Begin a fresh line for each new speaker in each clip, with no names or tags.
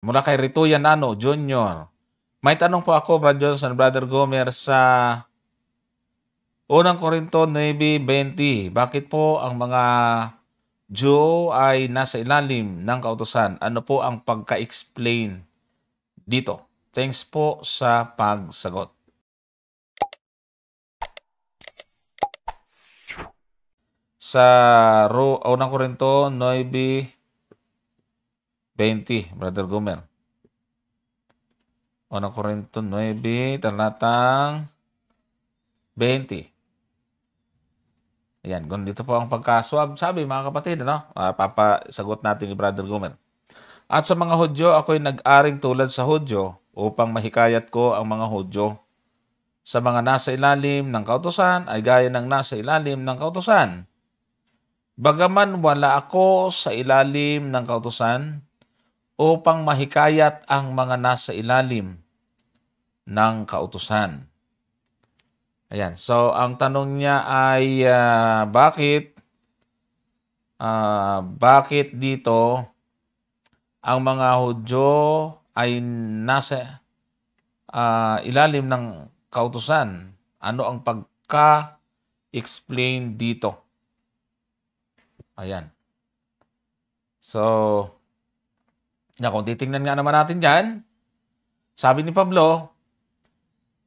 mula kay Rituyan Nano Jr. May tanong po ako, Brad Johnson, Brother Gomer, sa unang Korinto 9.20. Bakit po ang mga Jew ay nasa ilalim ng kautosan? Ano po ang pagka-explain dito? Thanks po sa pagsagot. Sa unang Korinto 9 20, Brother Gomer. 1 Corinto 9, talatang 20. Ayan, kung dito po ang pagkaswab, ah, sabi mga kapatid, ano? Uh, papasagot natin ni Brother Gomer. At sa mga Hudyo, ako'y nag-aring tulad sa Hudyo upang mahikayat ko ang mga Hudyo. Sa mga nasa ilalim ng kautosan ay gaya ng nasa ilalim ng kautosan. Bagaman wala ako sa ilalim ng kautosan, upang mahikayat ang mga nasa ilalim ng kautusan. Ayan. So, ang tanong niya ay uh, bakit uh, bakit dito ang mga Hudyo ay nasa uh, ilalim ng kautusan? Ano ang pagka-explain dito? Ayan. So, na kung titingnan nga naman natin dyan, sabi ni Pablo,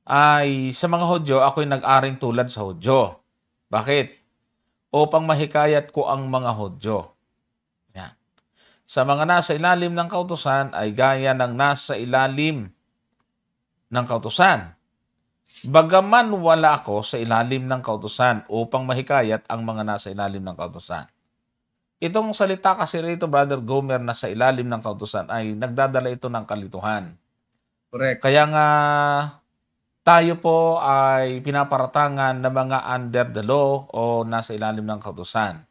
ay sa mga Hodyo, ako'y nag-aring tulad sa Hodyo. Bakit? Upang mahikayat ko ang mga Hodyo. Yan. Sa mga nasa ilalim ng kautosan ay gaya ng nasa ilalim ng kautosan. Bagaman wala ako sa ilalim ng kautosan upang mahikayat ang mga nasa ilalim ng kautosan. Itong salita kasi rito, Brother Gomer, na sa ilalim ng kautusan ay nagdadala ito ng kalituhan. Correct. Kaya nga tayo po ay pinaparatangan ng mga under the law o nasa ilalim ng kautusan.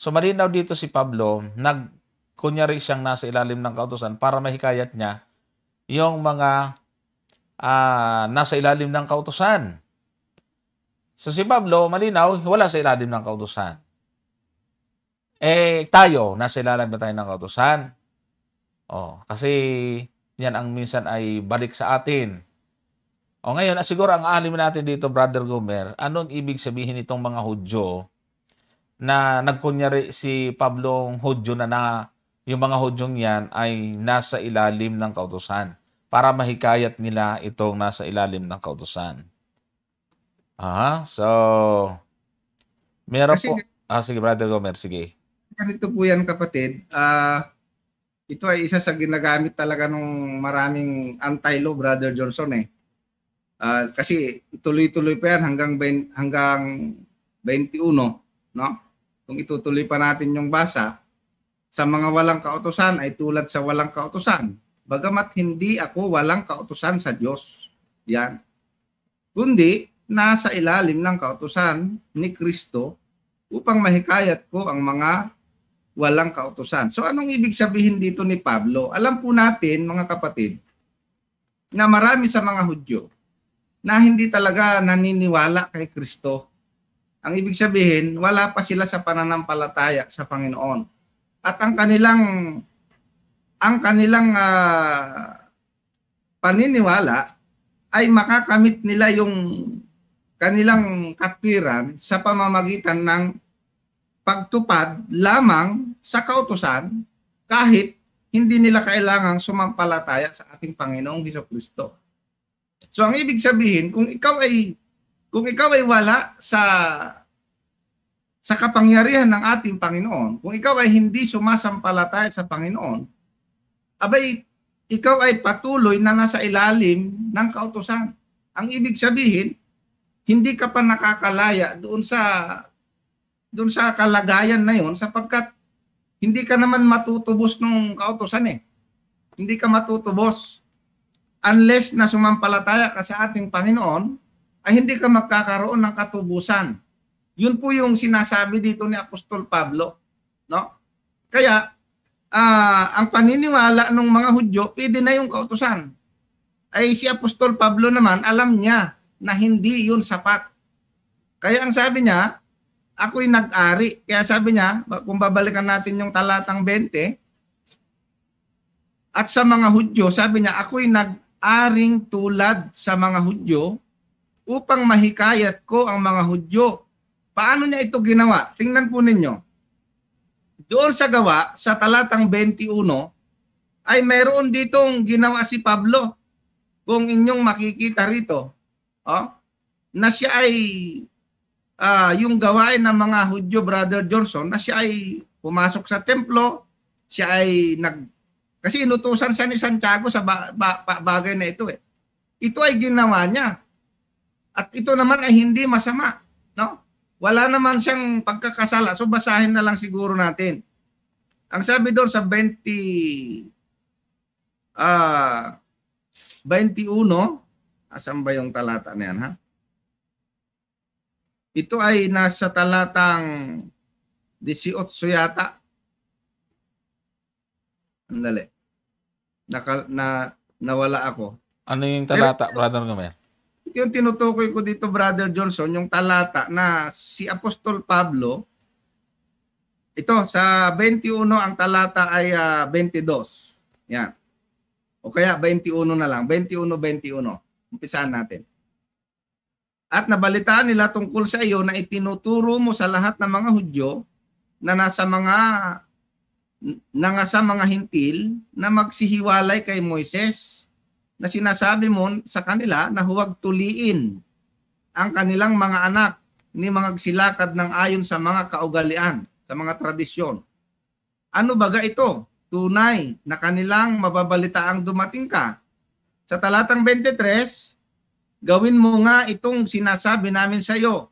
So malinaw dito si Pablo, nag kunyari siyang nasa ilalim ng kautusan para mahikayat niya yung mga uh, nasa ilalim ng kautusan. So si Pablo, malinaw, wala sa ilalim ng kautusan. Eh, tayo, nasa ilalim na tayo ng kautosan. Oh, kasi yan ang minsan ay balik sa atin. O oh, ngayon, ah, siguro ang alim natin dito, Brother Gomer, anong ibig sabihin itong mga Hudyo na nagkunyari si Pablong Hudyo na na yung mga Hudyong yan ay nasa ilalim ng kautosan para mahikayat nila itong nasa ilalim ng kautosan. Aha, so meron Kasi, po... Ah, sige, Brother Gomer, sige
ganito po yan kapatid, uh, ito ay isa sa ginagamit talaga ng maraming anti-law, Brother Johnson eh. Uh, kasi tuloy-tuloy pa yan hanggang 20, hanggang 21, no? Kung itutuloy pa natin yung basa, sa mga walang kautosan ay tulad sa walang kautosan. Bagamat hindi ako walang kautosan sa Diyos. Yan. Kundi nasa ilalim ng kautosan ni Kristo upang mahikayat ko ang mga walang kautusan. So anong ibig sabihin dito ni Pablo? Alam po natin mga kapatid na marami sa mga Hudyo na hindi talaga naniniwala kay Kristo. Ang ibig sabihin, wala pa sila sa pananampalataya sa Panginoon. At ang kanilang ang kanilang uh, paniniwala ay makakamit nila yung kanilang katwiran sa pamamagitan ng pagtupad lamang sa kautosan kahit hindi nila kailangang sumampalataya sa ating Panginoong Heso Kristo. So ang ibig sabihin, kung ikaw ay kung ikaw ay wala sa sa kapangyarihan ng ating Panginoon, kung ikaw ay hindi sumasampalataya sa Panginoon, abay ikaw ay patuloy na nasa ilalim ng kautosan. Ang ibig sabihin, hindi ka pa nakakalaya doon sa doon sa kalagayan na yon sapagkat hindi ka naman matutubos nung kautosan eh. Hindi ka matutubos. Unless na sumampalataya ka sa ating Panginoon, ay hindi ka magkakaroon ng katubusan. Yun po yung sinasabi dito ni Apostol Pablo. No? Kaya, uh, ang paniniwala ng mga Hudyo, pwede na yung kautusan. Ay si Apostol Pablo naman, alam niya na hindi yun sapat. Kaya ang sabi niya, ako'y nag-ari. Kaya sabi niya, kung babalikan natin yung talatang 20, at sa mga Hudyo, sabi niya, ako'y nag-aring tulad sa mga Hudyo upang mahikayat ko ang mga Hudyo. Paano niya ito ginawa? Tingnan po ninyo. Doon sa gawa, sa talatang 21, ay meron ditong ginawa si Pablo. Kung inyong makikita rito, oh, na siya ay uh, yung gawain ng mga Hudyo Brother Johnson na siya ay pumasok sa templo, siya ay nag kasi inutusan siya ni Santiago sa ba, ba, ba, bagay na ito eh. Ito ay ginawa niya. At ito naman ay hindi masama, no? Wala naman siyang pagkakasala. So basahin na lang siguro natin. Ang sabi doon sa 20 ah uh, 21 asan ba yung talata na yan ha? Ito ay nasa talatang 18 yata. Andali. Naka,
na, nawala ako. Ano yung talata, Pero, Brother Gomel?
Yung tinutukoy ko dito, Brother Johnson, yung talata na si Apostol Pablo, ito, sa 21, ang talata ay uh, ah, 22. Yan. O kaya 21 na lang. 21, 21. Umpisahan natin. At nabalitaan nila tungkol sa iyo na itinuturo mo sa lahat ng mga Hudyo na nasa mga na nga sa mga hintil na magsihiwalay kay Moises na sinasabi mo sa kanila na huwag tuliin ang kanilang mga anak ni mga silakad ng ayon sa mga kaugalian, sa mga tradisyon. Ano baga ito? Tunay na kanilang mababalita ang dumating ka. Sa talatang 23, gawin mo nga itong sinasabi namin sa iyo.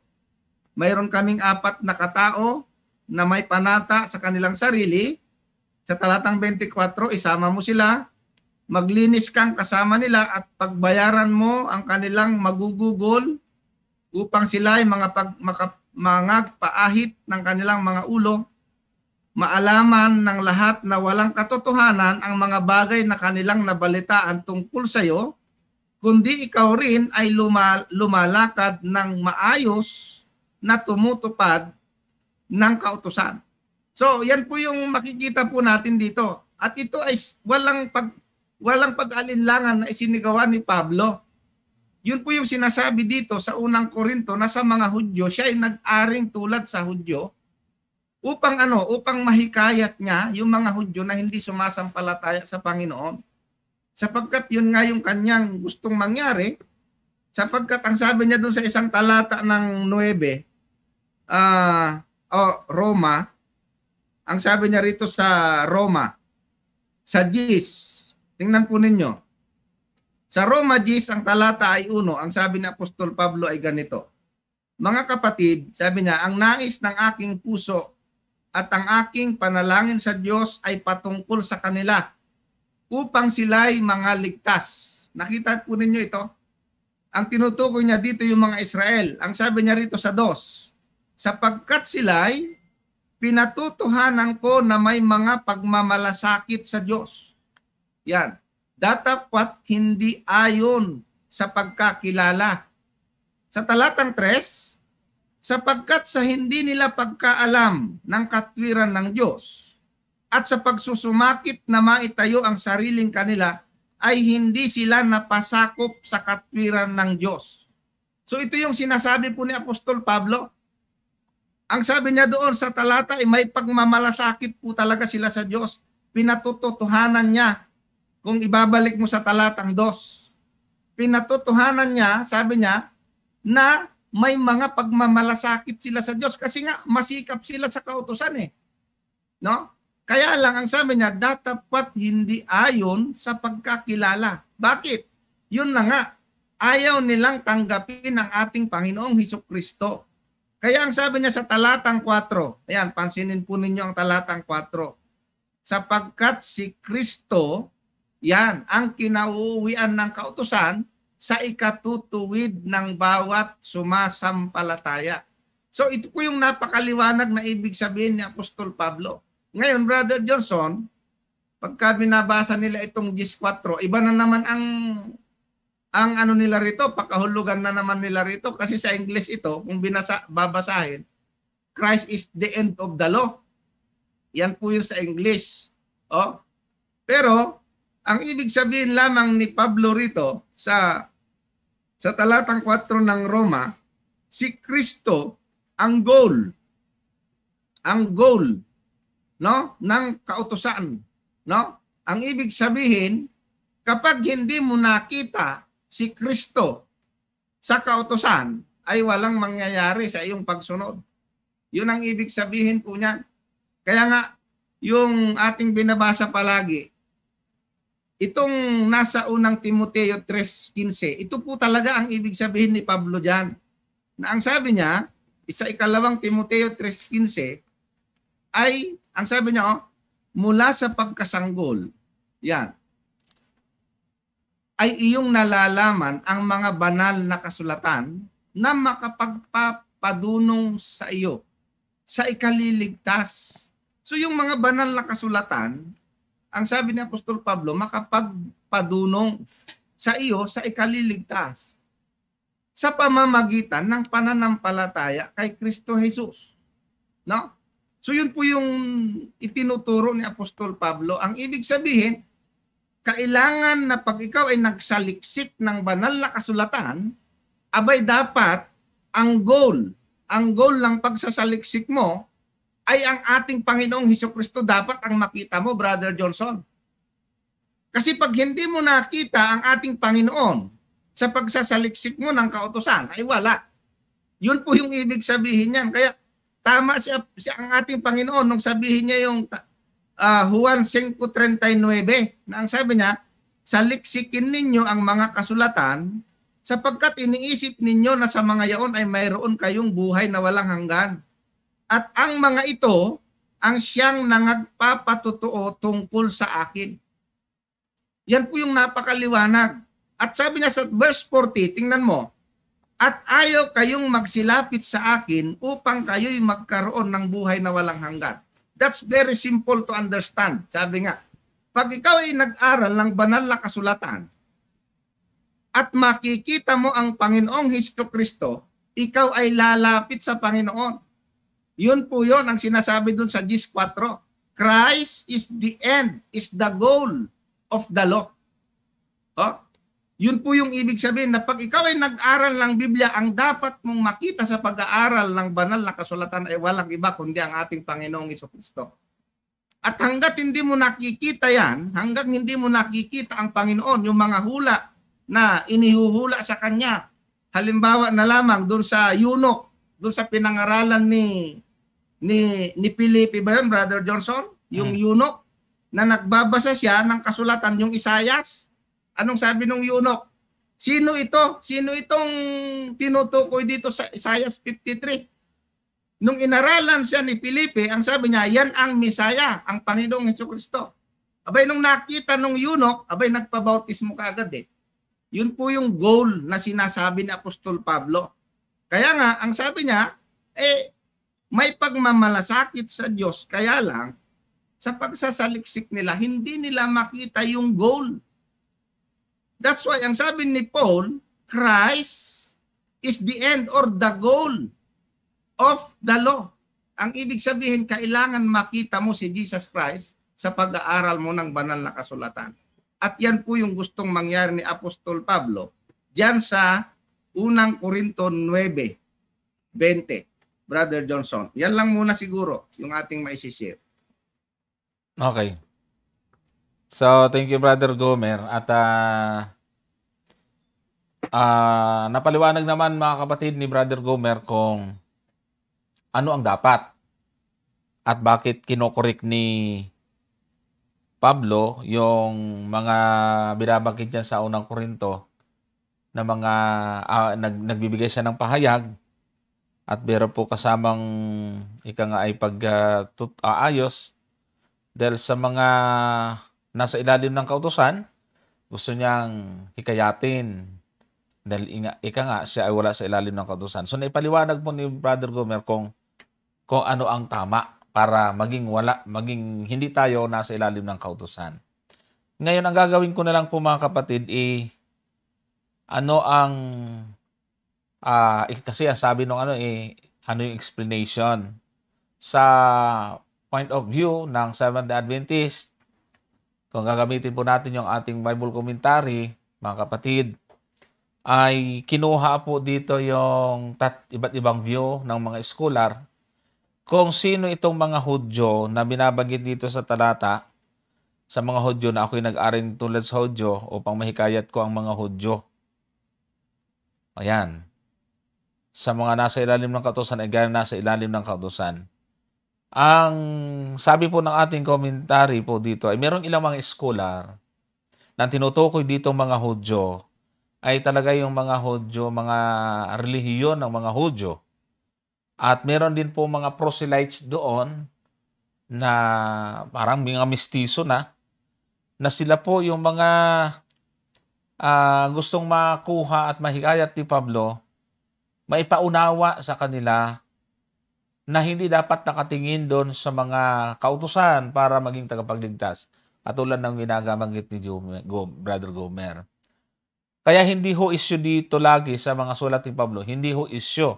Mayroon kaming apat na katao na may panata sa kanilang sarili. Sa talatang 24, isama mo sila, maglinis kang kasama nila at pagbayaran mo ang kanilang magugugol upang sila ay mga pag, maka, mga paahit ng kanilang mga ulo, maalaman ng lahat na walang katotohanan ang mga bagay na kanilang nabalitaan tungkol sa iyo kundi ikaw rin ay lumalakad ng maayos na tumutupad ng kautosan. So, yan po yung makikita po natin dito. At ito ay walang pag walang pag-alinlangan na isinigawan ni Pablo. Yun po yung sinasabi dito sa unang Korinto na sa mga Hudyo, siya ay nag-aring tulad sa Hudyo upang ano, upang mahikayat niya yung mga Hudyo na hindi sumasampalataya sa Panginoon sapagkat yun nga yung kanyang gustong mangyari, sapagkat ang sabi niya doon sa isang talata ng 9, uh, ah, o oh, Roma, ang sabi niya rito sa Roma, sa Gis, tingnan po ninyo, sa Roma Gis, ang talata ay uno, ang sabi ni Apostol Pablo ay ganito, Mga kapatid, sabi niya, ang nais ng aking puso at ang aking panalangin sa Diyos ay patungkol sa kanila upang sila'y mga ligtas. Nakita po ninyo ito? Ang tinutukoy niya dito yung mga Israel. Ang sabi niya rito sa dos, sapagkat sila'y pinatutuhanan ko na may mga pagmamalasakit sa Diyos. Yan. Datapat hindi ayon sa pagkakilala. Sa talatang 3, sapagkat sa hindi nila pagkaalam ng katwiran ng Diyos, at sa pagsusumakit na maitayo ang sariling kanila ay hindi sila napasakop sa katwiran ng Diyos. So ito yung sinasabi po ni Apostol Pablo. Ang sabi niya doon sa talata ay eh, may pagmamalasakit po talaga sila sa Diyos. Pinatutotohanan niya kung ibabalik mo sa talatang dos. Pinatotohanan niya, sabi niya, na may mga pagmamalasakit sila sa Diyos kasi nga masikap sila sa kautosan eh. No? Kaya lang ang sabi niya, datapat hindi ayon sa pagkakilala. Bakit? Yun lang nga, ayaw nilang tanggapin ang ating Panginoong Hiso Kristo. Kaya ang sabi niya sa talatang 4, ayan, pansinin po ninyo ang talatang 4, sapagkat si Kristo, yan, ang kinauuwian ng kautusan sa ikatutuwid ng bawat sumasampalataya. So ito po yung napakaliwanag na ibig sabihin ni Apostol Pablo. Ngayon, Brother Johnson, pagka binabasa nila itong GIS 4, iba na naman ang ang ano nila rito, pakahulugan na naman nila rito kasi sa English ito, kung binasa, babasahin, Christ is the end of the law. Yan po yun sa English. Oh. Pero, ang ibig sabihin lamang ni Pablo rito sa sa talatang 4 ng Roma, si Kristo ang goal. Ang goal no ng kautosan no ang ibig sabihin kapag hindi mo nakita si Kristo sa kautosan ay walang mangyayari sa iyong pagsunod yun ang ibig sabihin po niyan kaya nga yung ating binabasa palagi itong nasa unang Timoteo 3:15 ito po talaga ang ibig sabihin ni Pablo diyan na ang sabi niya isa ikalawang Timoteo 3.15 ay ang sabi niya, oh, mula sa pagkasanggol, yan, ay iyong nalalaman ang mga banal na kasulatan na makapagpapadunong sa iyo sa ikaliligtas. So yung mga banal na kasulatan, ang sabi ni Apostol Pablo, makapagpadunong sa iyo sa ikaliligtas sa pamamagitan ng pananampalataya kay Kristo Jesus. No? So yun po yung itinuturo ni Apostol Pablo. Ang ibig sabihin, kailangan na pag ikaw ay nagsaliksik ng banal na kasulatan, abay dapat ang goal, ang goal ng pagsasaliksik mo ay ang ating Panginoong Heso Kristo dapat ang makita mo, Brother Johnson. Kasi pag hindi mo nakita ang ating Panginoon sa pagsasaliksik mo ng kautosan, ay wala. Yun po yung ibig sabihin niyan. Kaya Tama siya, siya ang ating Panginoon nung sabihin niya yung uh, Juan 5.39 na ang sabi niya, saliksikin ninyo ang mga kasulatan sapagkat iniisip ninyo na sa mga yaon ay mayroon kayong buhay na walang hanggan. At ang mga ito ang siyang nangagpapatotoo tungkol sa akin. Yan po yung napakaliwanag. At sabi niya sa verse 40, tingnan mo, at ayaw kayong magsilapit sa akin upang kayo'y magkaroon ng buhay na walang hanggan. That's very simple to understand. Sabi nga, pag ikaw ay nag-aral ng banal na kasulatan at makikita mo ang Panginoong Hesus Kristo, ikaw ay lalapit sa Panginoon. Yun po yun ang sinasabi dun sa Gis 4. Christ is the end, is the goal of the law. Oh? Yun po yung ibig sabihin na pag ikaw ay nag-aral ng Biblia, ang dapat mong makita sa pag-aaral ng banal na kasulatan ay walang iba kundi ang ating Panginoong Kristo. At hanggat hindi mo nakikita yan, hanggat hindi mo nakikita ang Panginoon, yung mga hula na inihuhula sa Kanya, halimbawa na lamang doon sa Yunok, doon sa pinangaralan ni ni ni Pilipi ba yun, Brother Johnson? Yung hmm. Yunok na nagbabasa siya ng kasulatan yung Isayas Anong sabi nung Yunok? Sino ito? Sino itong tinutukoy dito sa Isaiah 53? Nung inaralan siya ni Felipe, ang sabi niya, yan ang Misaya, ang Panginoong Heso Kristo. Abay, nung nakita nung Yunok, abay, nagpabautismo ka agad eh. Yun po yung goal na sinasabi ni Apostol Pablo. Kaya nga, ang sabi niya, eh, may pagmamalasakit sa Diyos, kaya lang, sa pagsasaliksik nila, hindi nila makita yung goal That's why ang sabi ni Paul, Christ is the end or the goal of the law. Ang ibig sabihin, kailangan makita mo si Jesus Christ sa pag-aaral mo ng banal na kasulatan. At yan po yung gustong mangyari ni Apostol Pablo. Diyan sa unang Korinto 9, 20. Brother Johnson. Yan lang muna siguro yung ating maisishare.
Okay. So, thank you, Brother Gomer. At uh, uh, napaliwanag naman mga kapatid ni Brother Gomer kung ano ang dapat at bakit kinokorek ni Pablo yung mga binabangkit niya sa unang korinto na mga uh, nag, nagbibigay siya ng pahayag at meron po kasamang ika nga ay pag uh, tut, uh, ayos dahil sa mga nasa ilalim ng kautosan, gusto niyang hikayatin dahil inga, ika nga siya ay wala sa ilalim ng kautosan. So naipaliwanag po ni Brother Gomer kung kung ano ang tama para maging wala maging hindi tayo nasa ilalim ng kautosan. Ngayon ang gagawin ko na lang po mga kapatid i eh, ano ang uh, eh, kasi ang sabi nung ano eh ano yung explanation sa point of view ng Seventh-day Adventist kung gagamitin po natin yung ating Bible commentary, mga kapatid, ay kinuha po dito yung tat, iba't ibang view ng mga scholar kung sino itong mga Hudyo na binabanggit dito sa talata sa mga Hudyo na ako'y nag-arin tulad sa Hudyo upang mahikayat ko ang mga Hudyo. Ayan. Sa mga nasa ilalim ng kautosan, ay gano'n nasa ilalim ng kautosan. Ang sabi po ng ating commentary po dito ay merong ilang mga scholar na tinutukoy dito mga Hudyo ay talaga yung mga Hudyo, mga relihiyon ng mga Hudyo. At meron din po mga proselytes doon na parang mga mistiso na na sila po yung mga uh, gustong makuha at mahigayat ni Pablo, maipaunawa sa kanila na hindi dapat nakatingin doon sa mga kautusan para maging tagapagligtas. Katulad ng minagamagit ni Jume, Brother Gomer. Kaya hindi ho issue dito lagi sa mga sulat ni Pablo. Hindi ho issue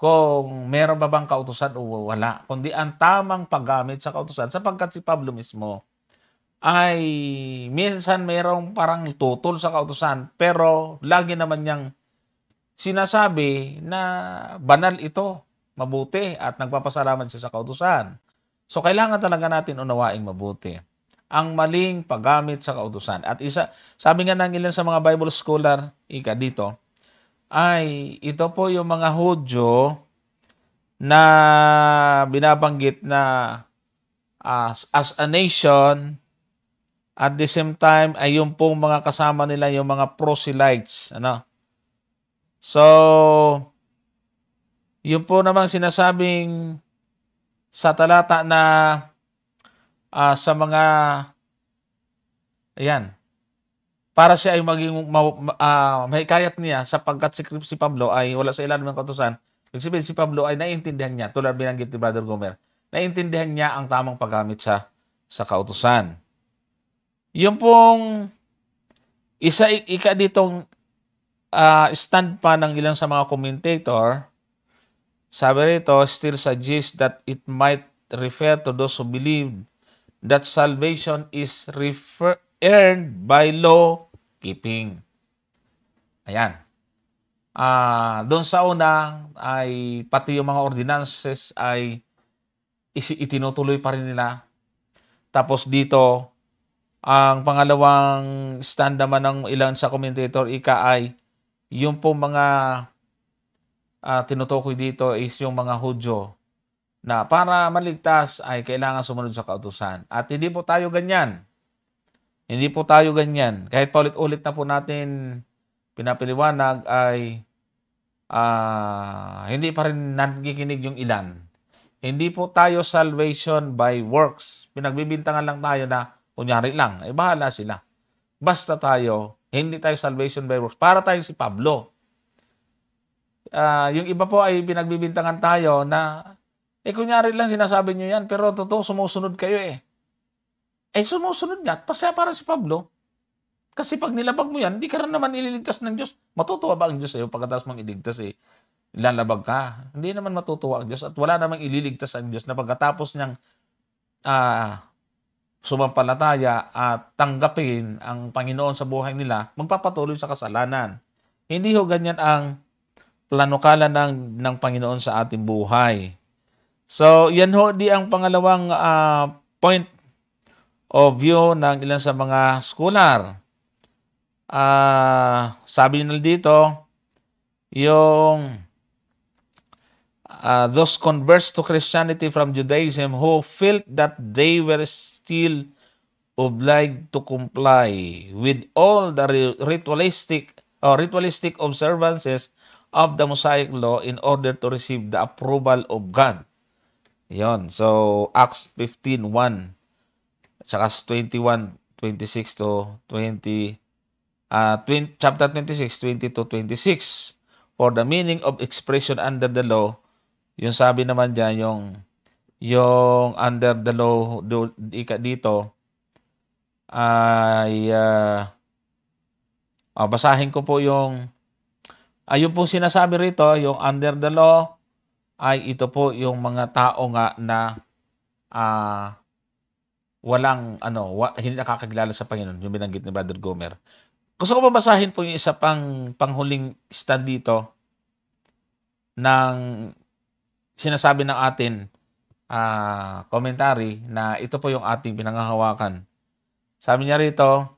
kung meron ba bang kautusan o wala. Kundi ang tamang paggamit sa kautusan sapagkat si Pablo mismo ay minsan mayroong parang tutol sa kautusan pero lagi naman niyang sinasabi na banal ito mabuti at nagpapasalamat siya sa kautusan. So kailangan talaga natin unawaing mabuti ang maling paggamit sa kautusan. At isa, sabi nga ng ilan sa mga Bible scholar, ika dito, ay ito po yung mga Hudyo na binabanggit na as, as a nation at the same time ay yung pong mga kasama nila yung mga proselytes ano so yung po namang sinasabing sa talata na uh, sa mga ayan para siya ay maging ma, uh, mahikayat niya sapagkat si, si Pablo ay wala sa ilan ng katusan. Ibig si Pablo ay naiintindihan niya tulad binanggit ni Brother Gomer. Naiintindihan niya ang tamang paggamit sa sa kautusan. Yung pong isa ika ditong uh, stand pa ng ilan sa mga commentator sabi rito, still suggests that it might refer to those who believe that salvation is refer- earned by law keeping. Ayan. Uh, doon sa una ay pati yung mga ordinances ay isi- itinutuloy pa rin nila. Tapos dito, ang pangalawang stand naman ng ilan sa commentator ika ay yung po mga uh, tinutukoy dito is yung mga Hudyo na para maligtas ay kailangan sumunod sa kautusan. At hindi po tayo ganyan. Hindi po tayo ganyan. Kahit paulit-ulit na po natin pinapiliwanag ay uh, hindi pa rin nakikinig yung ilan. Hindi po tayo salvation by works. Pinagbibintangan lang tayo na kunyari lang. Eh bahala sila. Basta tayo, hindi tayo salvation by works. Para tayo si Pablo Uh, yung iba po ay pinagbibintangan tayo na, eh kunyari lang sinasabi nyo yan, pero totoo sumusunod kayo eh. Eh sumusunod nga, pasaya para si Pablo. Kasi pag nilabag mo yan, hindi ka rin naman ililigtas ng Diyos. Matutuwa ba ang Diyos sa'yo pagkatapos mong iligtas eh? Lalabag ka. Hindi naman matutuwa ang Diyos at wala namang ililigtas ang Diyos na pagkatapos niyang uh, sumampalataya at tanggapin ang Panginoon sa buhay nila, magpapatuloy sa kasalanan. Hindi ho ganyan ang planukala ng, ng Panginoon sa ating buhay. So, yan ho di ang pangalawang uh, point of view ng ilan sa mga scholar. Uh, sabi nila dito, yung uh, those converts to Christianity from Judaism who felt that they were still obliged to comply with all the ritualistic or oh, ritualistic observances of the Mosaic Law in order to receive the approval of God. Yon. So, Acts 15.1 at 21, 21.26 to 20, uh, 20, chapter 26, 20 to 26. For the meaning of expression under the law, yung sabi naman dyan, yung, yung under the law do, dito, ay, uh, uh, basahin ko po yung Ayun yung pong sinasabi rito, yung under the law, ay ito po yung mga tao nga na uh, walang ano, wa, hindi nakakaglala sa Panginoon, yung binanggit ni Brother Gomer. Gusto ko mabasahin po yung isa pang panghuling stand dito ng sinasabi ng atin uh, commentary na ito po yung ating pinangahawakan. Sabi niya rito,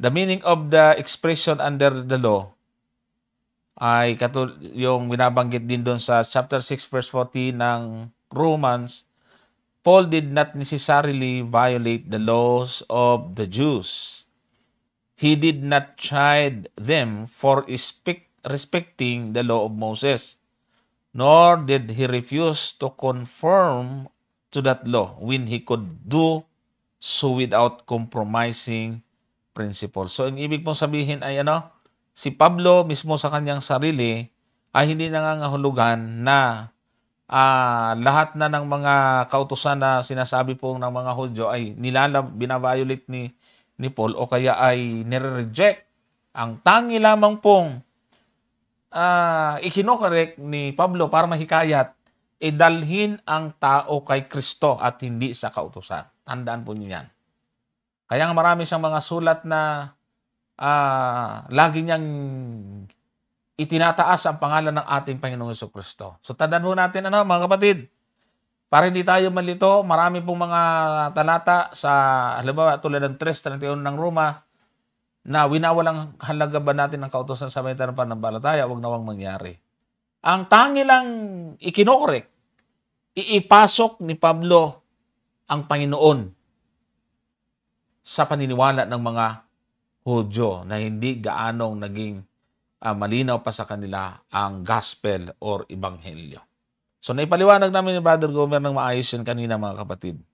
the meaning of the expression under the law ay katul yung binabanggit din doon sa chapter 6 verse 14 ng Romans, Paul did not necessarily violate the laws of the Jews. He did not chide them for respect, respecting the law of Moses, nor did he refuse to conform to that law when he could do so without compromising principle. So, ang ibig pong sabihin ay ano, si Pablo mismo sa kanyang sarili ay hindi nangangahulugan na uh, lahat na ng mga kautosan na sinasabi po ng mga Hudyo ay nilalab, binaviolate ni, ni Paul o kaya ay nire-reject. Ang tangi lamang pong uh, ikinokorek ni Pablo para mahikayat idalhin eh, ang tao kay Kristo at hindi sa kautosan. Tandaan po niyo yan. Kaya nga marami siyang mga sulat na uh, lagi niyang itinataas ang pangalan ng ating Panginoong Yeso Kristo. So tandaan mo natin ano mga kapatid, para hindi tayo malito, marami pong mga talata sa halimbawa tulad ng 3.31 ng Roma na winawalang halaga ba natin ang kautosan sa mayroon ng panambalataya, wag nawang mangyari. Ang tangi lang ikinokorek, iipasok ni Pablo ang Panginoon sa paniniwala ng mga Hudyo na hindi gaanong naging uh, malinaw pa sa kanila ang gospel or ibanghelyo. So naipaliwanag namin ni Brother Gomer ng maayos yan kanina mga kapatid.